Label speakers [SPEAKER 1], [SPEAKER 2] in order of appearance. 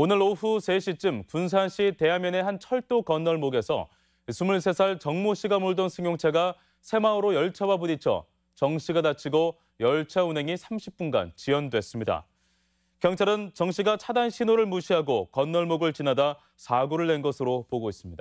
[SPEAKER 1] 오늘 오후 3시쯤 군산시 대하면의 한 철도 건널목에서 23살 정모 씨가 몰던 승용차가 새마을호 열차와 부딪혀 정 씨가 다치고 열차 운행이 30분간 지연됐습니다. 경찰은 정 씨가 차단 신호를 무시하고 건널목을 지나다 사고를 낸 것으로 보고 있습니다.